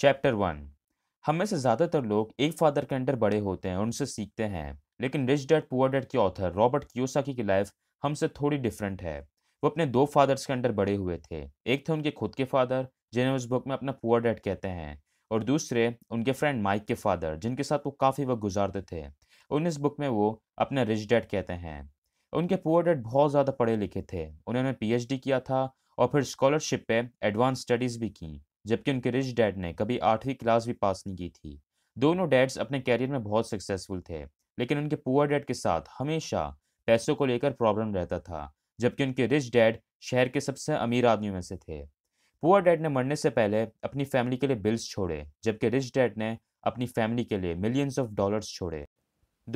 chapter one हम में से ज़्यादातर लोग एक फादर के अंडर बड़े होते हैं उनसे सीखते हैं लेकिन रिच डैड पुअर डैड के ऑथर रॉबर्ट कियोसाकी की लाइफ हमसे थोड़ी डिफरेंट है वो अपने दो फादर्स के अंडर बड़े हुए थे एक थे उनके खुद के फादर जिन्हें उस बुक में अपना पुअर डैड कहते हैं और दूसरे उनके फ्रेंड माइक के फादर जिनके साथ वो काफ़ी वक्त गुजारते थे उन इस बुक में वो अपना रिच डैड कहते हैं उनके पुअर डैड बहुत ज़्यादा पढ़े लिखे थे उन्होंने पी किया था और फिर स्कॉलरशिप पे एडवांस स्टडीज़ भी की जबकि उनके रिच डैड ने कभी आठवीं क्लास भी पास नहीं की थी दोनों डैड्स अपने कैरियर में बहुत सक्सेसफुल थे लेकिन उनके पुअर डैड के साथ हमेशा पैसों को लेकर प्रॉब्लम रहता था जबकि उनके रिच डैड शहर के सबसे अमीर आदमियों में से थे पुअर डैड ने मरने से पहले अपनी फैमिली के लिए बिल्स छोड़े जबकि रिच डैड ने अपनी फैमिली के लिए मिलियंस ऑफ डॉलर्स छोड़े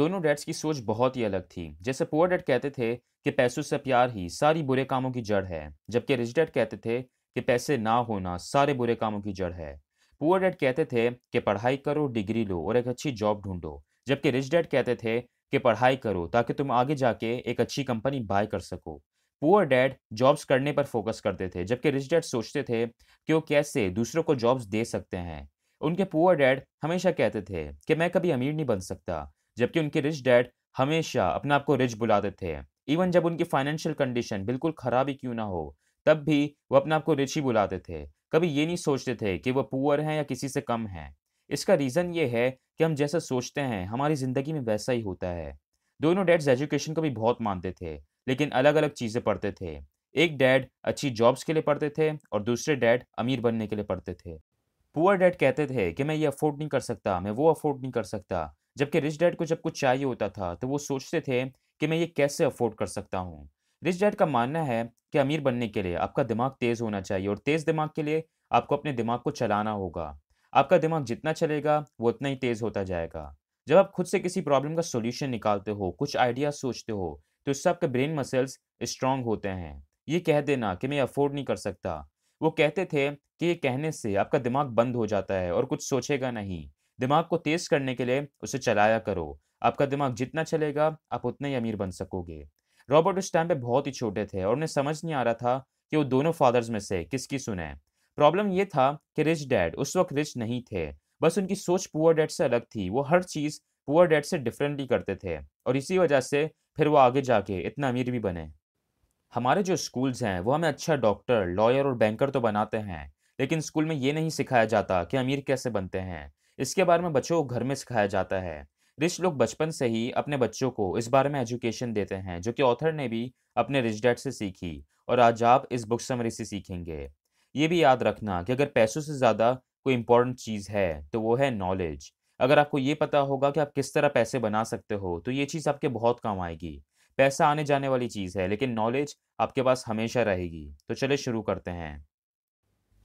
दोनों डैड्स की सोच बहुत ही अलग थी जैसे पुअर डैड कहते थे कि पैसों से प्यार ही सारी बुरे कामों की जड़ है जबकि रिच डैड कहते थे कि पैसे ना होना सारे बुरे कामों की जड़ है पुअर डैड कहते थे कि पढ़ाई करो डिग्री लो और एक अच्छी जॉब ढूंढो जबकि रिच डैड कहते थे कि पढ़ाई करो ताकि तुम आगे जाके एक अच्छी कंपनी बाय कर सको पुअर डैड जॉब्स करने पर फोकस करते थे जबकि रिच डैड सोचते थे कि वो कैसे दूसरों को जॉब्स दे सकते हैं उनके पुअर डैड हमेशा कहते थे कि मैं कभी अमीर नहीं बन सकता जबकि उनके रिच डैड हमेशा अपने आप को रिच बुलाते थे इवन जब उनकी फाइनेंशियल कंडीशन बिल्कुल ख़राब ही क्यों ना हो तब भी वो अपने आप को रिच ही बुलाते थे कभी ये नहीं सोचते थे कि वो पुअर हैं या किसी से कम हैं इसका रीज़न ये है कि हम जैसा सोचते हैं हमारी ज़िंदगी में वैसा ही होता है दोनों डैड्स एजुकेशन को भी बहुत मानते थे लेकिन अलग अलग चीज़ें पढ़ते थे एक डैड अच्छी जॉब्स के लिए पढ़ते थे और दूसरे डैड अमीर बनने के लिए पढ़ते थे पुअर डैड कहते थे कि मैं ये अफोर्ड नहीं कर सकता मैं वो अफोर्ड नहीं कर सकता जबकि रिच डैड को जब कुछ चाहिए होता था तो वो सोचते थे कि मैं ये कैसे अफोर्ड कर सकता हूँ रिच डैड का मानना है कि अमीर बनने के लिए आपका दिमाग तेज़ होना चाहिए और तेज़ दिमाग के लिए आपको अपने दिमाग को चलाना होगा आपका दिमाग जितना चलेगा वो उतना ही तेज़ होता जाएगा जब आप खुद से किसी प्रॉब्लम का सोल्यूशन निकालते हो कुछ आइडिया सोचते हो तो इससे आपके ब्रेन मसल्स स्ट्रांग होते हैं ये कह देना कि मैं अफोर्ड नहीं कर सकता वो कहते थे कि ये कहने से आपका दिमाग बंद हो जाता है और कुछ सोचेगा नहीं दिमाग को तेज करने के लिए उसे चलाया करो आपका दिमाग जितना चलेगा आप उतना ही अमीर बन सकोगे रॉबर्ट उस टाइम पे बहुत ही छोटे थे और उन्हें समझ नहीं आ रहा था कि वो दोनों फादर्स में से किसकी सुने प्रॉब्लम ये था कि रिच डैड उस वक्त रिच नहीं थे बस उनकी सोच पुअर डैड से अलग थी वो हर चीज़ पुअर डैड से डिफरेंटली करते थे और इसी वजह से फिर वो आगे जाके इतना अमीर भी बने हमारे जो स्कूल्स हैं वो हमें अच्छा डॉक्टर लॉयर और बैंकर तो बनाते हैं लेकिन स्कूल में ये नहीं सिखाया जाता कि अमीर कैसे बनते हैं इसके बारे में बच्चों को घर में सिखाया जाता है रिच लोग बचपन से ही अपने बच्चों को इस बारे में एजुकेशन देते हैं जो कि ऑथर ने भी अपने रिच डैड से सीखी और आज आप इस बुक समरी से सीखेंगे ये भी याद रखना कि अगर पैसों से ज़्यादा कोई इंपॉर्टेंट चीज़ है तो वो है नॉलेज अगर आपको ये पता होगा कि आप किस तरह पैसे बना सकते हो तो ये चीज़ आपके बहुत काम आएगी पैसा आने जाने वाली चीज़ है लेकिन नॉलेज आपके पास हमेशा रहेगी तो चले शुरू करते हैं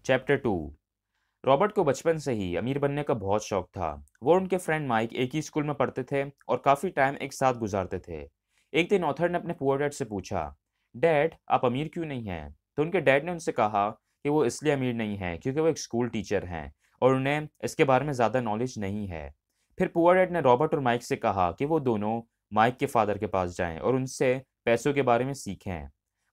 चैप्टर टू रॉबर्ट को बचपन से ही अमीर बनने का बहुत शौक था वो उनके फ्रेंड माइक एक ही स्कूल में पढ़ते थे और काफ़ी टाइम एक साथ गुजारते थे एक दिन ऑथर ने अपने पुअर डैड से पूछा डैड आप अमीर क्यों नहीं हैं तो उनके डैड ने उनसे कहा कि वो इसलिए अमीर नहीं हैं क्योंकि वो एक स्कूल टीचर हैं और उन्हें इसके बारे में ज़्यादा नॉलेज नहीं है फिर पुअर डैड ने रॉबर्ट और माइक से कहा कि वो दोनों माइक के फादर के पास जाएं और उनसे पैसों के बारे में सीखें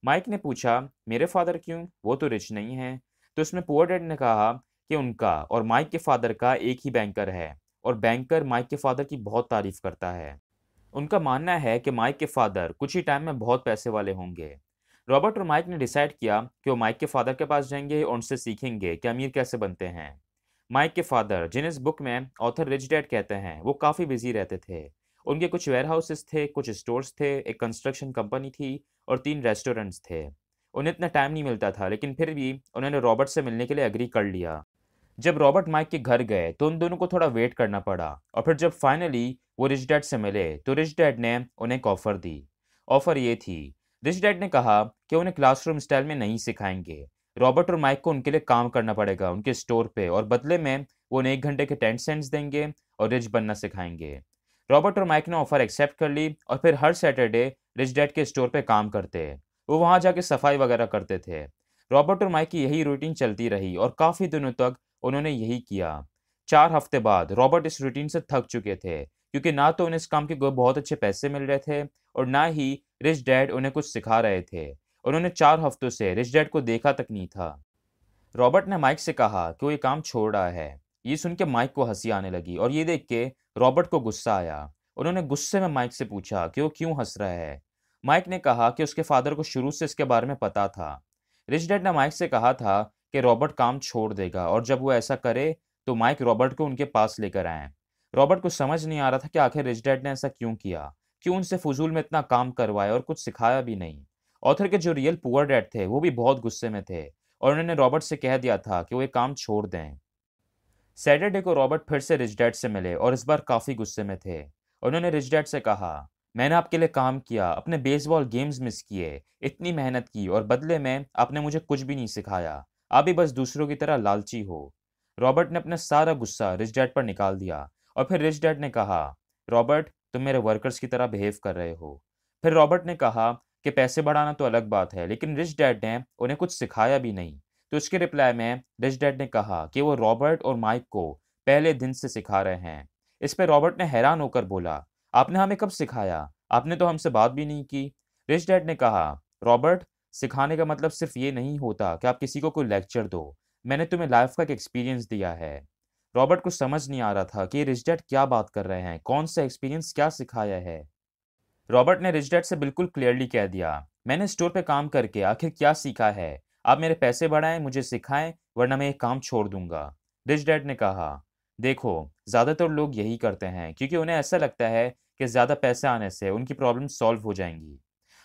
माइक ने पूछा मेरे फादर क्यों वो तो रिच नहीं हैं तो उसमें पुअर डैड ने कहा कि उनका और माइक के फादर का एक ही बैंकर है और बैंकर माइक के फादर की बहुत तारीफ करता है उनका मानना है कि माइक के फादर कुछ ही टाइम में बहुत पैसे वाले होंगे रॉबर्ट और माइक ने डिसाइड किया कि वो माइक के फादर के पास जाएंगे और उनसे सीखेंगे कि अमीर कैसे बनते हैं माइक के फादर जिन्हें इस बुक में ऑथर रिच डैड कहते हैं वो काफ़ी बिजी रहते थे उनके कुछ वेयर हाउसेस थे कुछ स्टोर्स थे एक कंस्ट्रक्शन कंपनी थी और तीन रेस्टोरेंट्स थे उन्हें इतना टाइम नहीं मिलता था लेकिन फिर भी उन्होंने रॉबर्ट से मिलने के लिए एग्री कर लिया जब रॉबर्ट माइक के घर गए तो उन दोनों को थोड़ा वेट करना पड़ा और फिर जब फाइनली वो रिच डैड से मिले तो रिच डैड ने उन्हें एक ऑफ़र दी ऑफ़र ये थी रिच डैड ने कहा कि उन्हें क्लासरूम स्टाइल में नहीं सिखाएंगे रॉबर्ट और माइक को उनके लिए काम करना पड़ेगा उनके स्टोर पे और बदले में वो उन्हें एक घंटे के टेंट सेंट्स देंगे और रिच बनना सिखाएंगे रॉबर्ट और माइक ने ऑफर एक्सेप्ट कर ली और फिर हर सैटरडे रिच डैड के स्टोर पे काम करते वो वहाँ जाके सफाई वगैरह करते थे रॉबर्ट और माइक की यही रूटीन चलती रही और काफ़ी दिनों तक उन्होंने यही किया चार हफ्ते बाद रॉबर्ट इस रूटीन से थक चुके थे क्योंकि ना तो उन्हें इस काम के बहुत अच्छे पैसे मिल रहे थे और ना ही रिच डैड उन्हें कुछ सिखा रहे थे उन्होंने चार हफ्तों से रिच डैड को देखा तक नहीं था रॉबर्ट ने माइक से कहा कि वो ये काम छोड़ रहा है ये सुन के माइक को हंसी आने लगी और ये देख के रॉबर्ट को गुस्सा आया उन्होंने गुस्से में माइक से पूछा कि वो क्यों हंस रहा है माइक ने कहा कि उसके फादर को शुरू से इसके बारे में पता था रिच डैड ने माइक से कहा था कि रॉबर्ट काम छोड़ देगा और जब वो ऐसा करे तो माइक रॉबर्ट को उनके पास लेकर आए रॉबर्ट को समझ नहीं आ रहा था कि आखिर रिच डैड ने ऐसा क्यों किया क्यों उनसे फजूल में इतना काम करवाया और कुछ सिखाया भी नहीं ऑथर के जो रियल पुअर डैड थे वो भी बहुत गुस्से में थे और उन्होंने रॉबर्ट से कह दिया था कि वो ये काम छोड़ दें सैटरडे को रॉबर्ट फिर से रिच डैड से मिले और इस बार काफ़ी गुस्से में थे उन्होंने रिच डैड से कहा मैंने आपके लिए काम किया अपने बेसबॉल गेम्स मिस किए इतनी मेहनत की और बदले में आपने मुझे कुछ भी नहीं सिखाया आप भी बस दूसरों की तरह लालची हो रॉबर्ट ने अपना सारा गुस्सा रिच डैड पर निकाल दिया और फिर रिच डैड ने कहा रॉबर्ट तुम मेरे वर्कर्स की तरह बिहेव कर रहे हो फिर रॉबर्ट ने कहा कि पैसे बढ़ाना तो अलग बात है लेकिन रिच डैड ने उन्हें कुछ सिखाया भी नहीं तो उसके रिप्लाई में रिच डैड ने कहा कि वो रॉबर्ट और माइक को पहले दिन से सिखा रहे हैं इस पर रॉबर्ट ने हैरान होकर बोला आपने हमें कब सिखाया आपने तो हमसे बात भी नहीं की रिच डैड ने कहा रॉबर्ट सिखाने का मतलब सिर्फ ये नहीं होता कि आप किसी को कोई लेक्चर दो मैंने तुम्हें लाइफ का एक एक्सपीरियंस दिया है रॉबर्ट को समझ नहीं आ रहा था कि रिजडेट क्या बात कर रहे हैं कौन सा एक्सपीरियंस क्या सिखाया है रॉबर्ट ने रिजडेट से बिल्कुल क्लियरली कह दिया मैंने स्टोर पे काम करके आखिर क्या सीखा है आप मेरे पैसे बढ़ाएं मुझे सिखाएं वरना मैं ये काम छोड़ दूंगा रिच डैड ने कहा देखो ज़्यादातर लोग यही करते हैं क्योंकि उन्हें ऐसा लगता है कि ज़्यादा पैसे आने से उनकी प्रॉब्लम सॉल्व हो जाएंगी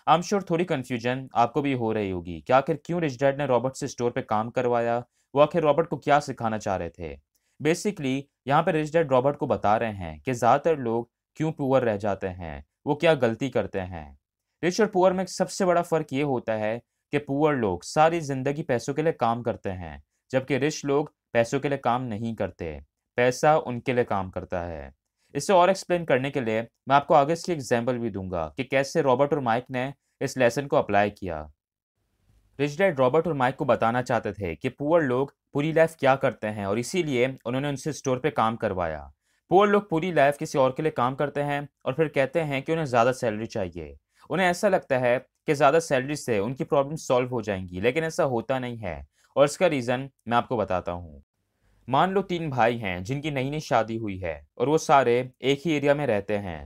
आई एम श्योर थोड़ी कन्फ्यूजन आपको भी हो रही होगी कि आखिर क्यों रिच डैड ने रॉबर्ट से स्टोर पर काम करवाया वो आखिर रॉबर्ट को क्या सिखाना चाह रहे थे बेसिकली यहाँ पर रिच डैड रॉबर्ट को बता रहे हैं कि ज़्यादातर लोग क्यों पुअर रह जाते हैं वो क्या गलती करते हैं रिच और पुअर में सबसे बड़ा फ़र्क ये होता है कि पुअर लोग सारी ज़िंदगी पैसों के लिए काम करते हैं जबकि रिच लोग पैसों के लिए काम नहीं करते पैसा उनके लिए काम करता है इसे और एक्सप्लेन करने के लिए मैं आपको आगे इसकी एग्जाम्पल भी दूंगा कि कैसे रॉबर्ट और माइक ने इस लेसन को अप्लाई किया रिच डैड रॉबर्ट और माइक को बताना चाहते थे कि पुअर लोग पूरी लाइफ क्या करते हैं और इसीलिए उन्होंने उनसे स्टोर पे काम करवाया पुअर लोग पूरी लाइफ किसी और के लिए काम करते हैं और फिर कहते हैं कि उन्हें ज़्यादा सैलरी चाहिए उन्हें ऐसा लगता है कि ज़्यादा सैलरी से उनकी प्रॉब्लम सॉल्व हो जाएंगी लेकिन ऐसा होता नहीं है और इसका रीज़न मैं आपको बताता हूँ मान लो तीन भाई हैं जिनकी नई नई शादी हुई है और वो सारे एक ही एरिया में रहते हैं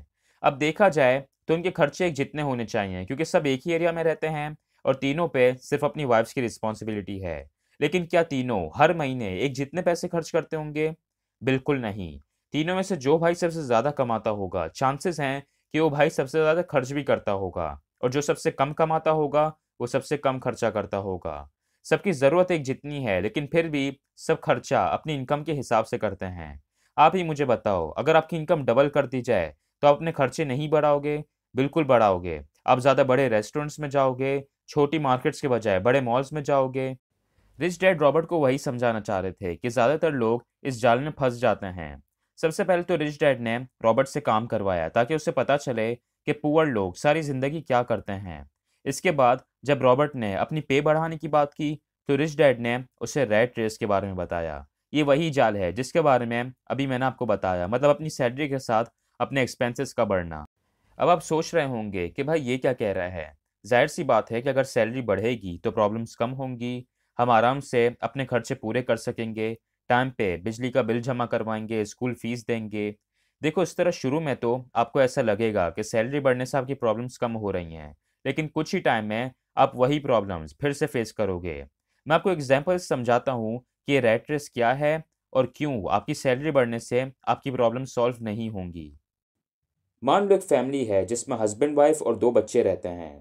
अब देखा जाए तो उनके खर्चे एक जितने होने चाहिए क्योंकि सब एक ही एरिया में रहते हैं और तीनों पे सिर्फ अपनी वाइफ्स की रिस्पॉन्सिबिलिटी है लेकिन क्या तीनों हर महीने एक जितने पैसे खर्च करते होंगे बिल्कुल नहीं तीनों में से जो भाई सबसे ज़्यादा कमाता होगा चांसेस हैं कि वो भाई सबसे ज़्यादा खर्च भी करता होगा और जो सबसे कम कमाता होगा वो सबसे कम खर्चा करता होगा सबकी ज़रूरत एक जितनी है लेकिन फिर भी सब खर्चा अपनी इनकम के हिसाब से करते हैं आप ही मुझे बताओ अगर आपकी इनकम डबल कर दी जाए तो आप अपने खर्चे नहीं बढ़ाओगे बिल्कुल बढ़ाओगे आप ज़्यादा बड़े रेस्टोरेंट्स में जाओगे छोटी मार्केट्स के बजाय बड़े मॉल्स में जाओगे रिच डैड रॉबर्ट को वही समझाना चाह रहे थे कि ज़्यादातर लोग इस जाल में फंस जाते हैं सबसे पहले तो रिच डैड ने रॉबर्ट से काम करवाया ताकि उसे पता चले कि पुअर लोग सारी ज़िंदगी क्या करते हैं इसके बाद जब रॉबर्ट ने अपनी पे बढ़ाने की बात की तो रिच डैड ने उसे रेड रेस के बारे में बताया ये वही जाल है जिसके बारे में अभी मैंने आपको बताया मतलब अपनी सैलरी के साथ अपने एक्सपेंसेस का बढ़ना अब आप सोच रहे होंगे कि भाई ये क्या कह रहा है जाहिर सी बात है कि अगर सैलरी बढ़ेगी तो प्रॉब्लम्स कम होंगी हम आराम से अपने खर्चे पूरे कर सकेंगे टाइम पे बिजली का बिल जमा करवाएंगे स्कूल फीस देंगे देखो इस तरह शुरू में तो आपको ऐसा लगेगा कि सैलरी बढ़ने से आपकी प्रॉब्लम्स कम हो रही हैं लेकिन कुछ ही टाइम में आप वही प्रॉब्लम्स फिर से फेस करोगे मैं आपको एग्जाम्पल समझाता हूँ कि रेट रेस क्या है और क्यों आपकी सैलरी बढ़ने से आपकी प्रॉब्लम सॉल्व नहीं होंगी मान लो एक फैमिली है जिसमें हस्बैंड वाइफ और दो बच्चे रहते हैं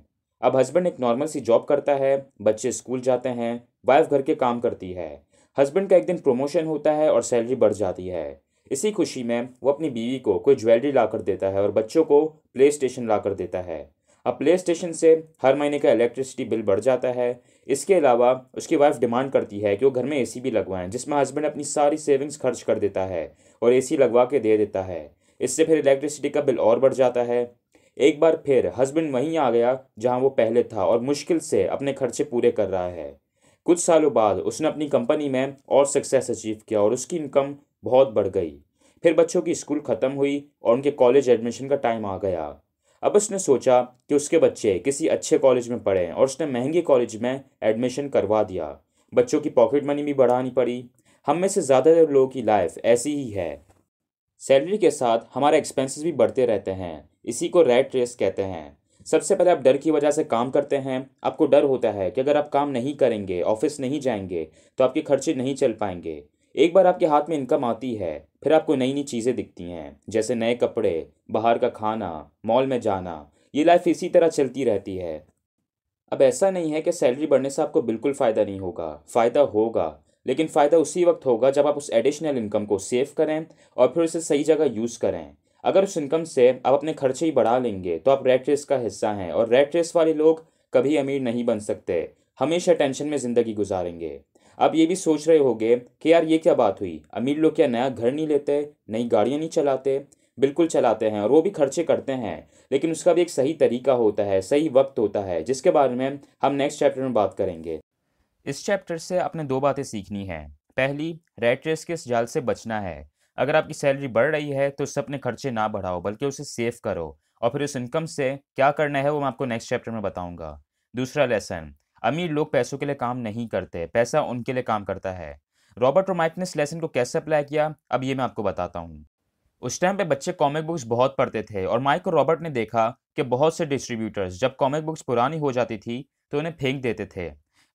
अब हस्बैंड एक नॉर्मल सी जॉब करता है बच्चे स्कूल जाते हैं वाइफ घर के काम करती है हस्बैंड का एक दिन प्रमोशन होता है और सैलरी बढ़ जाती है इसी खुशी में वो अपनी बीवी को कोई ज्वेलरी ला कर देता है और बच्चों को प्ले स्टेशन ला कर देता है अब प्ले स्टेशन से हर महीने का इलेक्ट्रिसिटी बिल बढ़ जाता है इसके अलावा उसकी वाइफ डिमांड करती है कि वो घर में एसी भी लगवाएं जिसमें हस्बैंड अपनी सारी सेविंग्स खर्च कर देता है और एसी लगवा के दे देता है इससे फिर इलेक्ट्रिसिटी का बिल और बढ़ जाता है एक बार फिर हस्बैंड वहीं आ गया जहाँ वो पहले था और मुश्किल से अपने खर्चे पूरे कर रहा है कुछ सालों बाद उसने अपनी कंपनी में और सक्सेस अचीव किया और उसकी इनकम बहुत बढ़ गई फिर बच्चों की स्कूल ख़त्म हुई और उनके कॉलेज एडमिशन का टाइम आ गया अब उसने सोचा कि उसके बच्चे किसी अच्छे कॉलेज में पढ़े और उसने महंगे कॉलेज में एडमिशन करवा दिया बच्चों की पॉकेट मनी भी बढ़ानी पड़ी हम में से ज़्यादातर लोगों की लाइफ ऐसी ही है सैलरी के साथ हमारे एक्सपेंसेस भी बढ़ते रहते हैं इसी को रेट रेस कहते हैं सबसे पहले आप डर की वजह से काम करते हैं आपको डर होता है कि अगर आप काम नहीं करेंगे ऑफिस नहीं जाएंगे तो आपके खर्चे नहीं चल पाएंगे एक बार आपके हाथ में इनकम आती है फिर आपको नई नई चीज़ें दिखती हैं जैसे नए कपड़े बाहर का खाना मॉल में जाना ये लाइफ इसी तरह चलती रहती है अब ऐसा नहीं है कि सैलरी बढ़ने से आपको बिल्कुल फ़ायदा नहीं होगा फ़ायदा होगा लेकिन फ़ायदा उसी वक्त होगा जब आप उस एडिशनल इनकम को सेव करें और फिर उसे सही जगह यूज़ करें अगर उस इनकम से आप अपने खर्चे ही बढ़ा लेंगे तो आप रेड रेस का हिस्सा हैं और रेड रेस वाले लोग कभी अमीर नहीं बन सकते हमेशा टेंशन में ज़िंदगी गुजारेंगे आप ये भी सोच रहे होंगे कि यार ये क्या बात हुई अमीर लोग क्या नया घर नहीं लेते नई गाड़ियाँ नहीं चलाते बिल्कुल चलाते हैं और वो भी खर्चे करते हैं लेकिन उसका भी एक सही तरीका होता है सही वक्त होता है जिसके बारे में हम नेक्स्ट चैप्टर में बात करेंगे इस चैप्टर से आपने दो बातें सीखनी है पहली रेट रेस के इस जाल से बचना है अगर आपकी सैलरी बढ़ रही है तो उससे अपने खर्चे ना बढ़ाओ बल्कि उसे सेव करो और फिर उस इनकम से क्या करना है वो मैं आपको नेक्स्ट चैप्टर में बताऊंगा दूसरा लेसन अमीर लोग पैसों के लिए काम नहीं करते पैसा उनके लिए काम करता है रॉबर्ट रोमाइक ने इस लेसन को कैसे अप्लाई किया अब ये मैं आपको बताता हूँ उस टाइम पे बच्चे कॉमिक बुक्स बहुत पढ़ते थे और माइक और रॉबर्ट ने देखा कि बहुत से डिस्ट्रीब्यूटर्स जब कॉमिक बुक्स पुरानी हो जाती थी तो उन्हें फेंक देते थे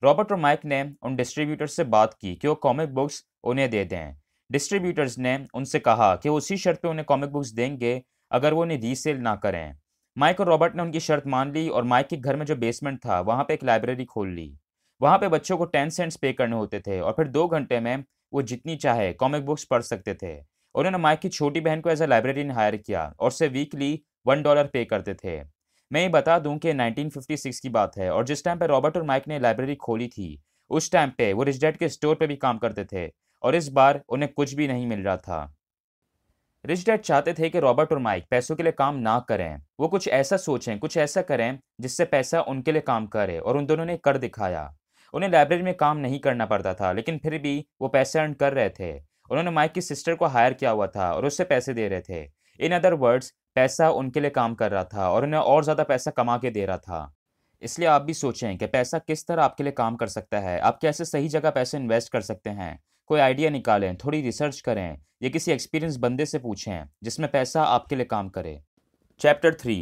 रॉबर्ट और माइक ने उन डिस्ट्रीब्यूटर्स से बात की कि वो कॉमिक बुक्स उन्हें दे दें डिस्ट्रीब्यूटर्स ने उनसे कहा कि उसी शर्त पे उन्हें कॉमिक बुक्स देंगे अगर वो उन्हें रीसेल ना करें माइक और रॉबर्ट ने उनकी शर्त मान ली और माइक के घर में जो बेसमेंट था वहाँ पे एक लाइब्रेरी खोल ली वहाँ पे बच्चों को टेन सेंट्स पे करने होते थे और फिर दो घंटे में वो जितनी चाहे कॉमिक बुक्स पढ़ सकते थे उन्होंने माइक की छोटी बहन को एज ए लाइब्रेरियन हायर किया और उसे वीकली वन डॉलर पे करते थे मैं ये बता दूं कि 1956 की बात है और जिस टाइम पे रॉबर्ट और माइक ने लाइब्रेरी खोली थी उस टाइम पे वो रिजडेट के स्टोर पे भी काम करते थे और इस बार उन्हें कुछ भी नहीं मिल रहा था रिच डैड चाहते थे कि रॉबर्ट और माइक पैसों के लिए काम ना करें वो कुछ ऐसा सोचें कुछ ऐसा करें जिससे पैसा उनके लिए काम करे और उन दोनों ने कर दिखाया उन्हें लाइब्रेरी में काम नहीं करना पड़ता था लेकिन फिर भी वो पैसे अर्न कर रहे थे उन्होंने माइक की सिस्टर को हायर किया हुआ था और उससे पैसे दे रहे थे इन अदर वर्ड्स पैसा उनके लिए काम कर रहा था और उन्हें और ज़्यादा पैसा कमा के दे रहा था इसलिए आप भी सोचें कि पैसा किस तरह आपके लिए काम कर सकता है आप कैसे सही जगह पैसे इन्वेस्ट कर सकते हैं कोई आइडिया निकालें थोड़ी रिसर्च करें या किसी एक्सपीरियंस बंदे से पूछें जिसमें पैसा आपके लिए काम करे चैप्टर थ्री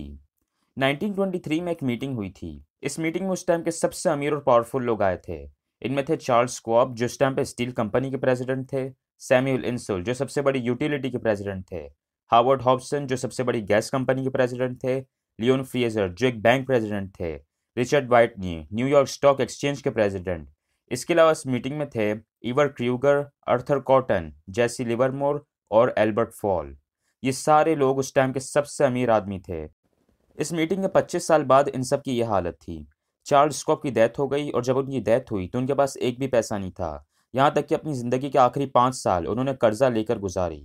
1923 में एक मीटिंग हुई थी इस मीटिंग में उस टाइम के सबसे अमीर और पावरफुल लोग आए थे इनमें थे चार्ल्स क्वाब जो उस टाइम पे स्टील कंपनी के प्रेसिडेंट थे सैम्यूल इंसुल जो सबसे बड़ी यूटिलिटी के प्रेसिडेंट थे हार्वर्ड हॉबसन जो सबसे बड़ी गैस कंपनी के प्रेसिडेंट थे लियोन फ्रीजर जो एक बैंक प्रेसिडेंट थे Richard Whitney New York stock exchange के प्रेसिडेंट इसके अलावा इस मीटिंग में थे Ivar Kreuger Arthur Cotton Jesse Livermore और एल्बर्ट फॉल ये सारे लोग उस टाइम के सबसे अमीर आदमी थे इस मीटिंग के 25 साल बाद इन सब की यह हालत थी चार्ल्स स्कॉप की डेथ हो गई और जब उनकी डेथ हुई तो उनके पास एक भी पैसा नहीं था यहाँ तक कि अपनी ज़िंदगी के आखिरी पाँच साल उन्होंने कर्जा लेकर गुजारी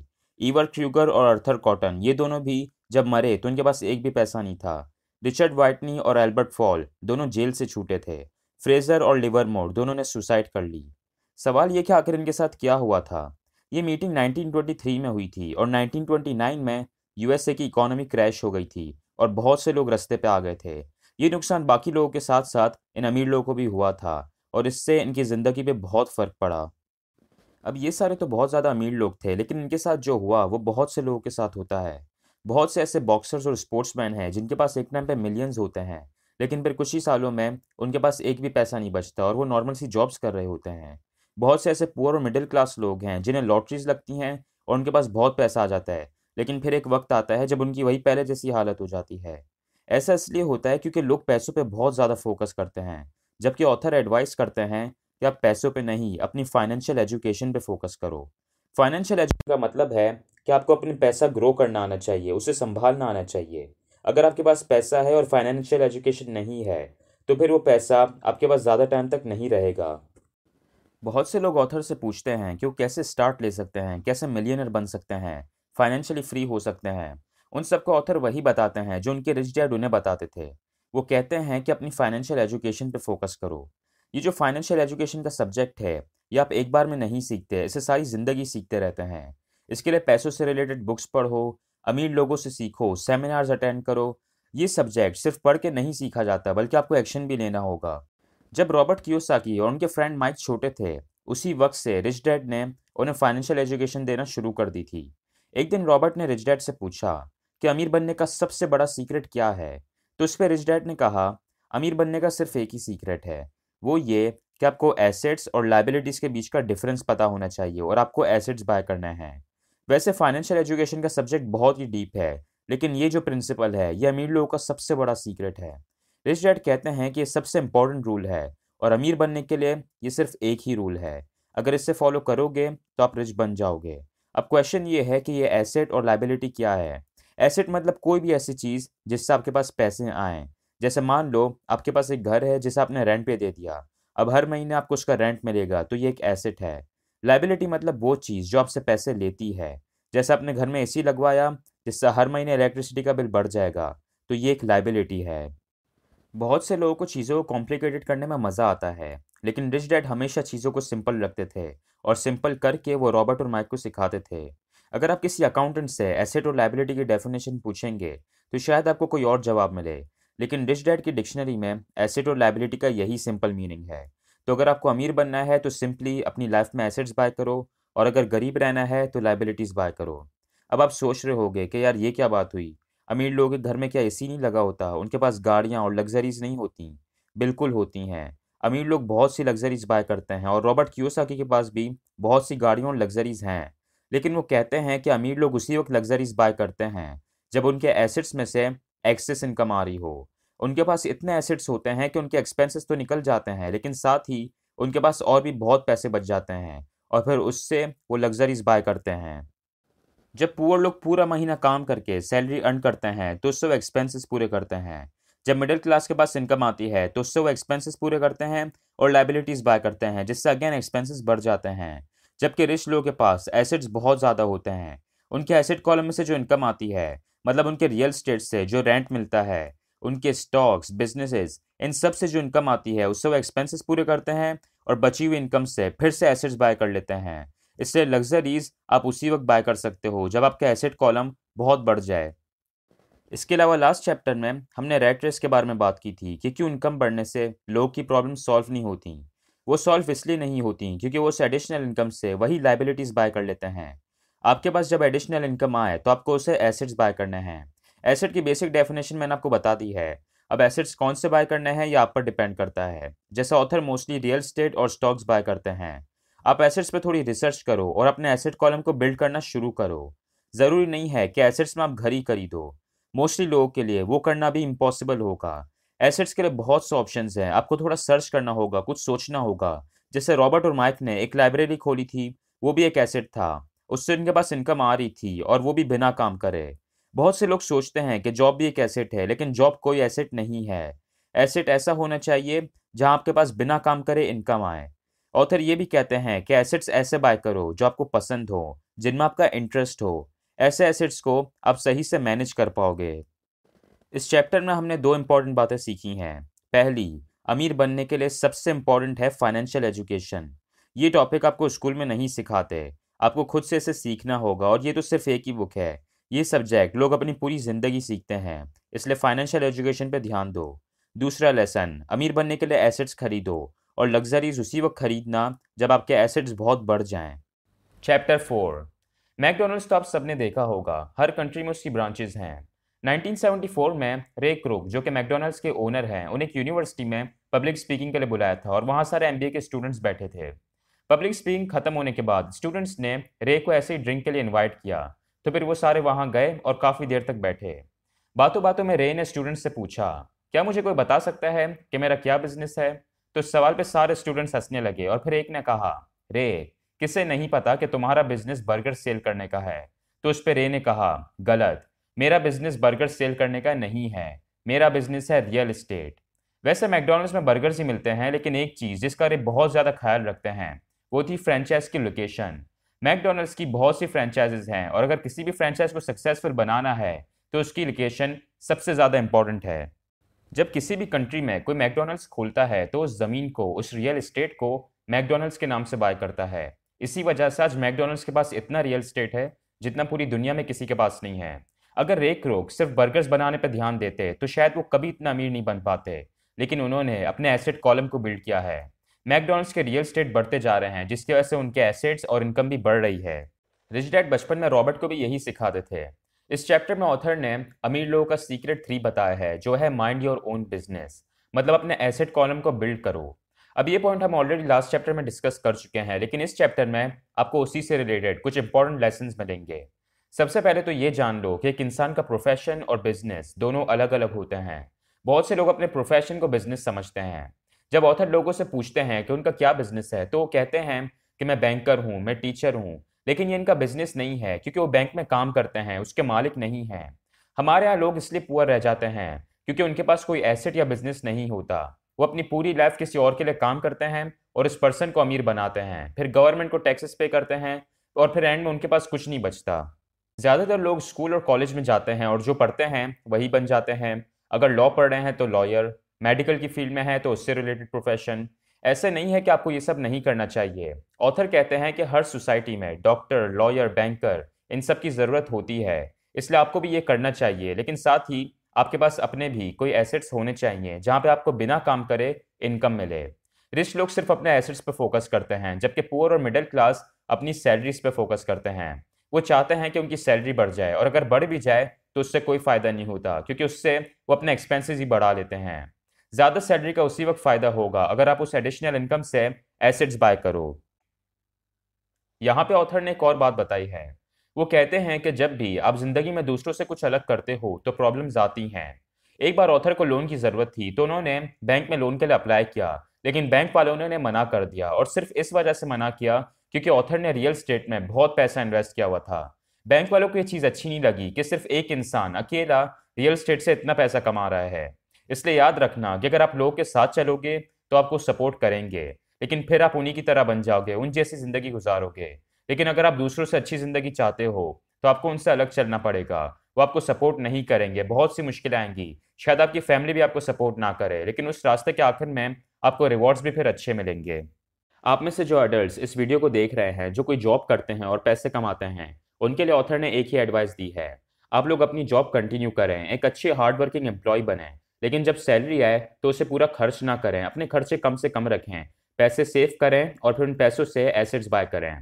ईवर क्र्यूगर और अर्थर कॉटन ये दोनों भी जब मरे तो उनके पास एक भी पैसा नहीं था रिचर्ड वाइटनी और एल्बर्ट फॉल दोनों जेल से छूटे थे फ्रेजर और लिवर मोड दोनों ने सुसाइड कर ली सवाल यह कि आखिर इनके साथ क्या हुआ था ये मीटिंग 1923 में हुई थी और 1929 में यूएसए की इकोनॉमी क्रैश हो गई थी और बहुत से लोग रस्ते पे आ गए थे ये नुकसान बाकी लोगों के साथ साथ इन अमीर लोगों को भी हुआ था और इससे इनकी ज़िंदगी पे बहुत फ़र्क पड़ा अब ये सारे तो बहुत ज़्यादा अमीर लोग थे लेकिन इनके साथ जो हुआ वो बहुत से लोगों के साथ होता है बहुत से ऐसे बॉक्सर्स और स्पोर्ट्समैन हैं जिनके पास एक टाइम पे मिलियंस होते हैं लेकिन फिर कुछ ही सालों में उनके पास एक भी पैसा नहीं बचता और वो नॉर्मल सी जॉब्स कर रहे होते हैं बहुत से ऐसे पुअर और मिडिल क्लास लोग हैं जिन्हें लॉटरीज लगती हैं और उनके पास बहुत पैसा आ जाता है लेकिन फिर एक वक्त आता है जब उनकी वही पहले जैसी हालत हो जाती है ऐसा इसलिए होता है क्योंकि लोग पैसों पर बहुत ज़्यादा फोकस करते हैं जबकि ऑथर एडवाइस करते हैं कि आप पैसों पर नहीं अपनी फाइनेंशियल एजुकेशन पर फोकस करो फाइनेंशियल एजुकेशन का मतलब है कि आपको अपने पैसा ग्रो करना आना चाहिए उसे संभालना आना चाहिए अगर आपके पास पैसा है और फाइनेंशियल एजुकेशन नहीं है तो फिर वो पैसा आपके पास ज़्यादा टाइम तक नहीं रहेगा बहुत से लोग ऑथर से पूछते हैं कि वो कैसे स्टार्ट ले सकते हैं कैसे मिलियनर बन सकते हैं फाइनेंशियली फ्री हो सकते हैं उन सबको ऑथर वही बताते हैं जो उनके रिच डैड उन्हें बताते थे वो कहते हैं कि अपनी फाइनेंशियल एजुकेशन पर फोकस करो ये जो फाइनेंशियल एजुकेशन का सब्जेक्ट है ये आप एक बार में नहीं सीखते इसे सारी ज़िंदगी सीखते रहते हैं इसके लिए पैसों से रिलेटेड बुक्स पढ़ो अमीर लोगों से सीखो सेमिनार्स अटेंड करो ये सब्जेक्ट सिर्फ पढ़ के नहीं सीखा जाता बल्कि आपको एक्शन भी लेना होगा जब रॉबर्ट कियोसाकी और उनके फ्रेंड माइक छोटे थे उसी वक्त से रिच डैड ने उन्हें फाइनेंशियल एजुकेशन देना शुरू कर दी थी एक दिन रॉबर्ट ने रिच डैड से पूछा कि अमीर बनने का सबसे बड़ा सीक्रेट क्या है तो उस पर रिच डैड ने कहा अमीर बनने का सिर्फ एक ही सीक्रेट है वो ये कि आपको एसेट्स और लाइबिलिटीज़ के बीच का डिफरेंस पता होना चाहिए और आपको एसेट्स बाय करना है वैसे फाइनेंशियल एजुकेशन का सब्जेक्ट बहुत ही डीप है लेकिन ये जो प्रिंसिपल है ये अमीर लोगों का सबसे बड़ा सीक्रेट है रिच डैड कहते हैं कि ये सबसे इम्पॉर्टेंट रूल है और अमीर बनने के लिए ये सिर्फ एक ही रूल है अगर इसे फॉलो करोगे तो आप रिच बन जाओगे अब क्वेश्चन ये है कि ये एसेट और लाइबिलिटी क्या है एसेट मतलब कोई भी ऐसी चीज़ जिससे आपके पास पैसे आएँ जैसे मान लो आपके पास एक घर है जिसे आपने रेंट पे दे दिया अब हर महीने आपको उसका रेंट मिलेगा तो ये एक एसेट है लाइबिलिटी मतलब वो चीज़ जो आपसे पैसे लेती है जैसे आपने घर में ए लगवाया जिससे हर महीने इलेक्ट्रिसिटी का बिल बढ़ जाएगा तो ये एक लाइबिलिटी है बहुत से लोगों को चीज़ों को कॉम्प्लिकेटेड करने में मज़ा आता है लेकिन रिच डैड हमेशा चीज़ों को सिंपल रखते थे और सिंपल करके वो रॉबर्ट और माइक को सिखाते थे अगर आप किसी अकाउंटेंट से एसेट और लाइबिलिटी की डेफिनेशन पूछेंगे तो शायद आपको कोई और जवाब मिले लेकिन रिच डैड की डिक्शनरी में एसेट और लाइबिलिटी का यही सिंपल मीनिंग है तो अगर आपको अमीर बनना है तो सिंपली अपनी लाइफ में एसेट्स बाय करो और अगर गरीब रहना है तो लाइबिलिटीज़ बाय करो अब आप सोच रहे होगे कि यार ये क्या बात हुई अमीर लोगों के घर में क्या एसी नहीं लगा होता उनके पास गाड़ियाँ और लग्जरीज नहीं होती बिल्कुल होती हैं अमीर लोग बहुत सी लग्जरीज बाय करते हैं और रॉबर्ट कियोसाकी के पास भी बहुत सी गाड़ियों और लग्जरीज हैं लेकिन वो कहते हैं कि अमीर लोग उसी वक्त लग्जरीज बाय करते हैं जब उनके एसेट्स में से एक्सेस इनकम आ रही हो उनके पास इतने एसेट्स होते हैं कि उनके एक्सपेंसेस तो निकल जाते हैं लेकिन साथ ही उनके पास और भी बहुत पैसे बच जाते हैं और फिर उससे वो लग्जरीज बाय करते हैं जब पुअर लोग पूरा महीना काम करके सैलरी अर्न करते हैं तो उससे वो एक्सपेंसेस पूरे करते हैं जब मिडिल क्लास के पास इनकम आती है तो उससे वो एक्सपेंसेस पूरे करते हैं और लाइबिलिटीज़ बाय करते हैं जिससे अगेन एक्सपेंसेस बढ़ जाते हैं जबकि रिच लोगों के पास एसेट्स बहुत ज़्यादा होते हैं उनके एसेट कॉलम में से जो इनकम आती है मतलब उनके रियल स्टेट से जो रेंट मिलता है उनके स्टॉक्स बिजनेसेस इन सब से जो इनकम आती है उससे वो एक्सपेंसेस पूरे करते हैं और बची हुई इनकम से फिर से एसेट्स बाय कर लेते हैं इससे लग्जरीज आप उसी वक्त बाय कर सकते हो जब आपके एसेट कॉलम बहुत बढ़ जाए इसके अलावा लास्ट चैप्टर में हमने रेट रेस के बारे में बात की थी कि क्यों इनकम बढ़ने से लोग की प्रॉब्लम सॉल्व नहीं होती वो सॉल्व इसलिए नहीं होती क्योंकि वो उस एडिशनल इनकम से वही लाइबिलिटीज़ बाय कर लेते हैं आपके पास जब एडिशनल इनकम आए तो आपको उसे एसेट्स बाय करने हैं एसेट की बेसिक डेफिनेशन मैंने आपको बता दी है अब एसेट्स कौन से बाय करने हैं या आप पर डिपेंड करता है जैसे ऑथर मोस्टली रियल स्टेट और स्टॉक्स बाय करते हैं आप एसेट्स पे थोड़ी रिसर्च करो और अपने एसेट कॉलम को बिल्ड करना शुरू करो ज़रूरी नहीं है कि एसेट्स में आप घर ही खरीदो मोस्टली लोगों के लिए वो करना भी इम्पॉसिबल होगा एसेट्स के लिए बहुत से ऑप्शन हैं आपको थोड़ा सर्च करना होगा कुछ सोचना होगा जैसे रॉबर्ट और माइक ने एक लाइब्रेरी खोली थी वो भी एक एसेट था उससे उनके पास इनकम आ रही थी और वो भी बिना काम करे बहुत से लोग सोचते हैं कि जॉब भी एक एसेट है लेकिन जॉब कोई एसेट नहीं है एसेट ऐसा होना चाहिए जहां आपके पास बिना काम करे इनकम आए ऑथर ये भी कहते हैं कि एसेट्स ऐसे बाय करो जो आपको पसंद हो जिनमें आपका इंटरेस्ट हो ऐसे एसेट्स को आप सही से मैनेज कर पाओगे इस चैप्टर में हमने दो इम्पॉर्टेंट बातें सीखी हैं पहली अमीर बनने के लिए सबसे इम्पॉर्टेंट है फाइनेंशियल एजुकेशन ये टॉपिक आपको स्कूल में नहीं सिखाते आपको खुद से इसे सीखना होगा और ये तो सिर्फ एक ही बुक है ये सब्जेक्ट लोग अपनी पूरी ज़िंदगी सीखते हैं इसलिए फाइनेंशियल एजुकेशन पर ध्यान दो दूसरा लेसन अमीर बनने के लिए एसेट्स खरीदो और लग्जरीज उसी वक्त खरीदना जब आपके एसेट्स बहुत बढ़ जाएं चैप्टर फोर मैकडोनल्ड्स तो आप सबने देखा होगा हर कंट्री में उसकी ब्रांचेज हैं 1974 में रे क्रूक जो कि मैकडोनल्ड्स के ओनर हैं उन्हें एक यूनिवर्सिटी में पब्लिक स्पीकिंग के लिए बुलाया था और वहाँ सारे एम के स्टूडेंट्स बैठे थे पब्लिक स्पीकिंग खत्म होने के बाद स्टूडेंट्स ने रे को ऐसे ही ड्रिंक के लिए इन्वाइट किया तो फिर वो सारे वहाँ गए और काफ़ी देर तक बैठे बातों बातों में रे ने स्टूडेंट से पूछा क्या मुझे कोई बता सकता है कि मेरा क्या बिजनेस है तो इस सवाल पे सारे स्टूडेंट्स हंसने लगे और फिर एक ने कहा रे किसे नहीं पता कि तुम्हारा बिजनेस बर्गर सेल करने का है तो उस पर रे ने कहा गलत मेरा बिजनेस बर्गर सेल करने का नहीं है मेरा बिजनेस है रियल इस्टेट वैसे मैकडोनल्ड्स में बर्गर्स ही मिलते हैं लेकिन एक चीज़ जिसका रे बहुत ज़्यादा ख्याल रखते हैं वो थी फ्रेंचाइज की लोकेशन मैकडोनल्ड्स की बहुत सी फ्रेंचाइजेज हैं और अगर किसी भी फ्रेंचाइज को सक्सेसफुल बनाना है तो उसकी लोकेशन सबसे ज़्यादा इंपॉर्टेंट है जब किसी भी कंट्री में कोई मैकडोनल्ड्स खोलता है तो उस ज़मीन को उस रियल इस्टेट को मैकडोनल्ड्स के नाम से बाय करता है इसी वजह से आज मैकडोनल्ड्स के पास इतना रियल इस्टेट है जितना पूरी दुनिया में किसी के पास नहीं है अगर रेक रोक सिर्फ बर्गर्स बनाने पर ध्यान देते तो शायद वो कभी इतना अमीर नहीं बन पाते लेकिन उन्होंने अपने एसेट कॉलम को बिल्ड किया है मैकडॉनल्ड्स के रियल स्टेट बढ़ते जा रहे हैं जिसकी वजह से उनके एसेट्स और इनकम भी बढ़ रही है रिच डैड बचपन में रॉबर्ट को भी यही सिखाते थे इस चैप्टर में ऑथर ने अमीर लोगों का सीक्रेट थ्री बताया है जो है माइंड योर ओन बिजनेस मतलब अपने एसेट कॉलम को बिल्ड करो अब ये पॉइंट हम ऑलरेडी लास्ट चैप्टर में डिस्कस कर चुके हैं लेकिन इस चैप्टर में आपको उसी से रिलेटेड कुछ इंपॉर्टेंट लेसन मिलेंगे सबसे पहले तो ये जान लो कि एक इंसान का प्रोफेशन और बिजनेस दोनों अलग अलग होते हैं बहुत से लोग अपने प्रोफेशन को बिजनेस समझते हैं जब ऑथर लोगों से पूछते हैं कि उनका क्या बिजनेस है तो वो कहते हैं कि मैं बैंकर हूँ मैं टीचर हूँ लेकिन ये इनका बिजनेस नहीं है क्योंकि वो बैंक में काम करते हैं उसके मालिक नहीं हैं हमारे यहाँ लोग इसलिए पुअर रह जाते हैं क्योंकि उनके पास कोई एसेट या बिजनेस नहीं होता वो अपनी पूरी लाइफ किसी और के लिए काम करते हैं और इस पर्सन को अमीर बनाते हैं फिर गवर्नमेंट को टैक्सेस पे करते हैं और फिर एंड में उनके पास कुछ नहीं बचता ज़्यादातर लोग स्कूल और कॉलेज में जाते हैं और जो पढ़ते हैं वही बन जाते हैं अगर लॉ पढ़ रहे हैं तो लॉयर मेडिकल की फील्ड में है तो उससे रिलेटेड प्रोफेशन ऐसे नहीं है कि आपको ये सब नहीं करना चाहिए ऑथर कहते हैं कि हर सोसाइटी में डॉक्टर लॉयर बैंकर इन सब की ज़रूरत होती है इसलिए आपको भी ये करना चाहिए लेकिन साथ ही आपके पास अपने भी कोई एसेट्स होने चाहिए जहाँ पे आपको बिना काम करे इनकम मिले रिच लोग सिर्फ अपने एसेट्स पर फोकस करते हैं जबकि पुअर और मिडिल क्लास अपनी सैलरीज पर फोकस करते हैं वो चाहते हैं कि उनकी सैलरी बढ़ जाए और अगर बढ़ भी जाए तो उससे कोई फ़ायदा नहीं होता क्योंकि उससे वो अपने एक्सपेंसेस ही बढ़ा लेते हैं ज़्यादा सैलरी का उसी वक्त फ़ायदा होगा अगर आप उस एडिशनल इनकम से एसेट्स बाय करो यहाँ पे ऑथर ने एक और बात बताई है वो कहते हैं कि जब भी आप ज़िंदगी में दूसरों से कुछ अलग करते हो तो प्रॉब्लम्स आती हैं एक बार ऑथर को लोन की ज़रूरत थी तो उन्होंने बैंक में लोन के लिए अप्लाई किया लेकिन बैंक वालों ने उन्हें मना कर दिया और सिर्फ इस वजह से मना किया क्योंकि ऑथर ने रियल स्टेट में बहुत पैसा इन्वेस्ट किया हुआ था बैंक वालों को ये चीज़ अच्छी नहीं लगी कि सिर्फ एक इंसान अकेला रियल स्टेट से इतना पैसा कमा रहा है इसलिए याद रखना कि अगर आप लोगों के साथ चलोगे तो आपको सपोर्ट करेंगे लेकिन फिर आप उन्हीं की तरह बन जाओगे उन जैसी ज़िंदगी गुजारोगे लेकिन अगर आप दूसरों से अच्छी ज़िंदगी चाहते हो तो आपको उनसे अलग चलना पड़ेगा वो आपको सपोर्ट नहीं करेंगे बहुत सी मुश्किलें आएंगी शायद आपकी फैमिली भी आपको सपोर्ट ना करे लेकिन उस रास्ते के आखिर में आपको रिवॉर्ड्स भी फिर अच्छे मिलेंगे आप में से जो अडल्ट इस वीडियो को देख रहे हैं जो कोई जॉब करते हैं और पैसे कमाते हैं उनके लिए ऑथर ने एक ही एडवाइस दी है आप लोग अपनी जॉब कंटिन्यू करें एक अच्छे हार्डवर्किंग एम्प्लॉय बने लेकिन जब सैलरी आए तो उसे पूरा खर्च ना करें अपने खर्चे कम से कम रखें पैसे सेव करें और फिर उन पैसों से एसेट्स बाय करें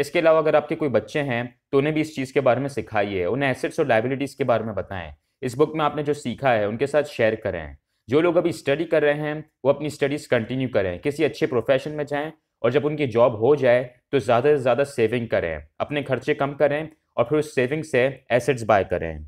इसके अलावा अगर आपके कोई बच्चे हैं तो उन्हें भी इस चीज़ के बारे में सिखाइए उन्हें एसेट्स और लाइबिलिटीज़ के बारे में बताएं इस बुक में आपने जो सीखा है उनके साथ शेयर करें जो लोग अभी स्टडी कर रहे हैं वो अपनी स्टडीज़ कंटिन्यू करें किसी अच्छे प्रोफेशन में जाएँ और जब उनकी जॉब हो जाए तो ज़्यादा से ज़्यादा सेविंग करें अपने खर्चे कम करें और फिर उस सेविंग से एसेट्स बाय करें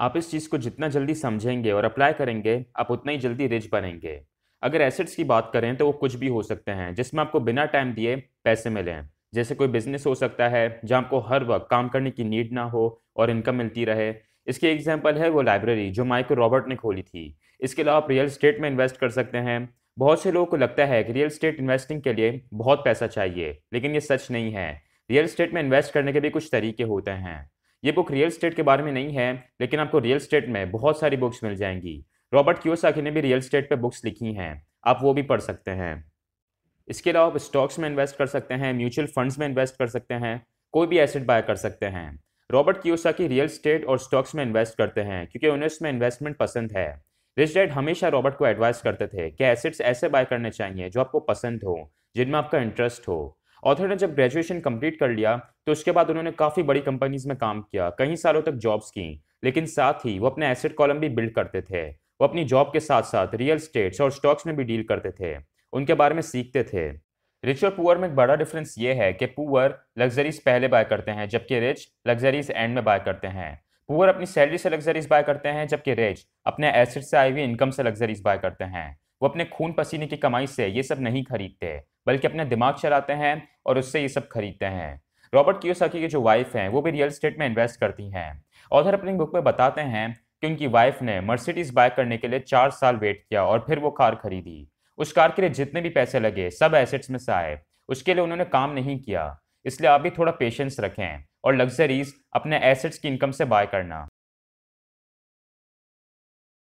आप इस चीज़ को जितना जल्दी समझेंगे और अप्लाई करेंगे आप उतना ही जल्दी रिच बनेंगे अगर एसेट्स की बात करें तो वो कुछ भी हो सकते हैं जिसमें आपको बिना टाइम दिए पैसे मिलें जैसे कोई बिजनेस हो सकता है जहाँ आपको हर वक्त काम करने की नीड ना हो और इनकम मिलती रहे इसकी एग्जाम्पल है वो लाइब्रेरी जो माइकल रॉबर्ट ने खोली थी इसके अलावा आप रियल इस्टेट में इन्वेस्ट कर सकते हैं बहुत से लोगों को लगता है कि रियल इस्टेट इन्वेस्टिंग के लिए बहुत पैसा चाहिए लेकिन ये सच नहीं है रियल इस्टेट में इन्वेस्ट करने के भी कुछ तरीके होते हैं ये बुक रियल स्टेट के बारे में नहीं है लेकिन आपको रियल स्टेट में बहुत सारी बुक्स मिल जाएंगी रॉबर्ट कियोसाकी ने भी रियल स्टेट पे बुक्स लिखी हैं आप वो भी पढ़ सकते हैं इसके अलावा आप स्टॉक्स में इन्वेस्ट कर सकते हैं म्यूचुअल फंड्स में इन्वेस्ट कर सकते हैं कोई भी एसेट बाय कर सकते हैं रॉबर्ट की रियल स्टेट और स्टॉक्स में इन्वेस्ट करते हैं क्योंकि उन्हें उसमें इन्वेस्टमेंट पसंद है रिच डैड हमेशा रॉबर्ट को एडवाइस करते थे कि एसेट्स ऐसे बाय करने चाहिए जो आपको पसंद हो जिनमें आपका इंटरेस्ट हो ऑथर ने जब ग्रेजुएशन कंप्लीट कर लिया तो उसके बाद उन्होंने काफ़ी बड़ी कंपनीज में काम किया कई सालों तक जॉब्स की लेकिन साथ ही वो अपने एसेट कॉलम भी बिल्ड करते थे वो अपनी जॉब के साथ साथ रियल स्टेट्स और स्टॉक्स में भी डील करते थे उनके बारे में सीखते थे रिच और पुअर में एक बड़ा डिफरेंस ये है कि पुअर लग्जरीज पहले बाय करते हैं जबकि रिच लग्जरीज एंड में बाय करते हैं पुअर अपनी सैलरी से लग्जरीज बाय करते हैं जबकि रिच अपने एसेट से आई हुई इनकम से लग्जरीज बाय करते हैं वो अपने खून पसीने की कमाई से ये सब नहीं खरीदते बल्कि अपना दिमाग चलाते हैं और उससे ये सब खरीदते हैं रॉबर्ट कियोसाकी की जो वाइफ हैं वो भी रियल स्टेट में इन्वेस्ट करती हैं ऑथर अपनी बुक में बताते हैं कि उनकी वाइफ ने मर्सिडीज बाय करने के लिए चार साल वेट किया और फिर वो कार खरीदी उस कार के लिए जितने भी पैसे लगे सब एसेट्स में से आए उसके लिए उन्होंने काम नहीं किया इसलिए आप भी थोड़ा पेशेंस रखें और लग्जरीज अपने एसेट्स की इनकम से बाय करना